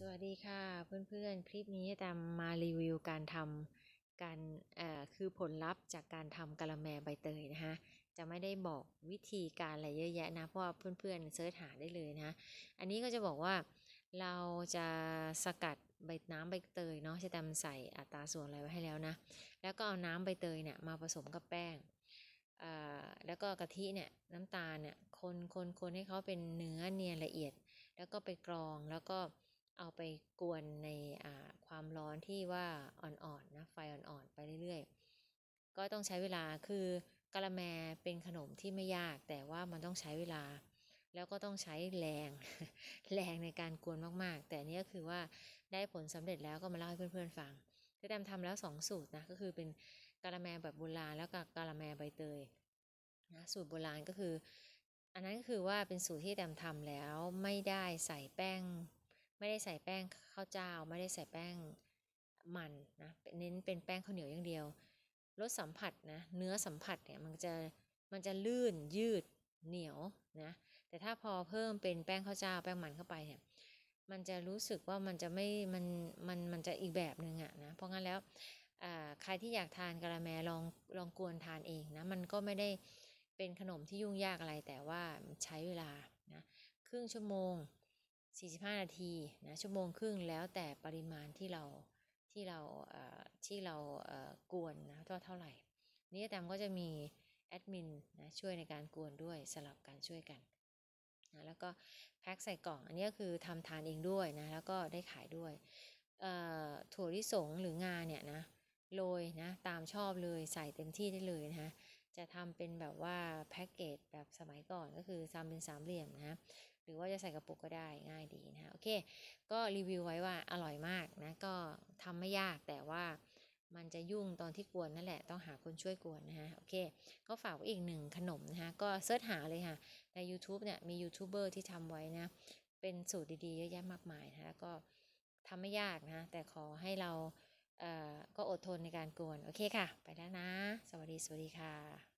สวัสดีค่ะเพื่อนๆคลิปนี้ตามมารีวิวการทำการคือผลลัพธ์จากการทำกะละแมใบเตยนะคะจะไม่ได้บอกวิธีการอะไรเยอะแยะนะเพราะว่าเพื่อนๆเซิร์ชหาได้เลยนะอันนี้ก็จะบอกว่าเราจะสกัดใบน้ำใบเตยเนาะจะตามใส่อัตราส่วนอะไรไว้ให้แล้วนะ แล้วก็เอาน้ำใบเตยเนี่ยมาผสมกับแป้งแล้วก็กะทิเนี่ยน้ำตาลเนี่ยคนคนคนให้เขาเป็นเนื้อเนียนละเอียดแล้วก็ไปกรองแล้วก็เอาไปกวนในความร้อนที่ว่าอ่อนๆนนะไฟอ่อนๆไปเรื่อยๆก็ต้องใช้เวลาคือกะละแมเป็นขนมที่ไม่ยากแต่ว่ามันต้องใช้เวลา แล้วก็ต้องใช้แรง แรงในการกวนมากๆ แต่นี่ก็คือว่าได้ผลสำเร็จแล้วก็มาเล่าให้เพื่อนๆฟังคือแตมทำแล้ว2สสูตรนะก็คือเป็นกะละแมแบบโบราณแล้วกับกะละแมใบเตยนะสูตรโบราณก็คือ อันนั้นก็คือว่าเป็นสูตรที่แตมทำแล้วไม่ได้ใส่แป้งไม่ได้ใส่แป้งข้าวเจ้า ไม่ได้ใส่แป้งมันนะเน้นเป็นแป้งข้าวเหนียวอย่างเดียวรสสัมผัสนะเนื้อสัมผัสเนี่ยมันจะมันจะลื่นยืดเหนียวนะแต่ถ้าพอเพิ่มเป็นแป้งข้าวเจ้าแป้งมันเข้าไปเนี่ยมันจะรู้สึกว่ามันจะไม่มันมันมันจะอีกแบบหนึ่งอะนะเพราะงั้นแล้วใครที่อยากทานกะละแมลองลองกวนทานเองนะมันก็ไม่ได้เป็นขนมที่ยุ่งยากอะไรแต่ว่าใช้เวลานะครึ่งชั่วโมง45 นาทีนะชั่วโมงครึ่งแล้วแต่ปริมาณที่เราที่เราที่เรากวนนะท่าเท่าไหร่นี่แตจก็จะมีแอดมินนะช่วยในการกวนด้วย สลับกันช่วยกันนะแล้วก็แพ็คใส่กล่องอันนี้ก็คือทำทานเองด้วยนะ แล้วก็ได้ขายด้วยถั่วลิสงหรืองาเนี่ยนะโรยนะ ตามชอบเลยใส่เต็มที่ได้เลยนะจะทำเป็นแบบว่าแพ็กเกจแบบสมัยก่อนก็คือทำเป็นสามเหลี่ยมนะหรือว่าจะใส่กระปุกก็ได้ง่ายดีนะคะโอเค ก็รีวิวไว้ว่าอร่อยมากนะ ก็ทำไม่ยากแต่ว่ามันจะยุ่งตอนที่กวน นั่นแหละต้องหาคนช่วยกวนนะคะโอเค ก็ฝากอีกหนึ่งขนมนะคะก็เสิร์ชหาเลยค่ะ ใน YouTube เนี่ยมียูทูบเบอร์ที่ทำไว้นะ เป็นสูตรดีๆเยอะแยะมากมายนะคะก็ทำไม่ยากนะแต่ขอให้เราเอ่อก็อดทนในการกวน โอเคค่ะ ไปแล้วนะ สวัสดี สวัสดีค่ะ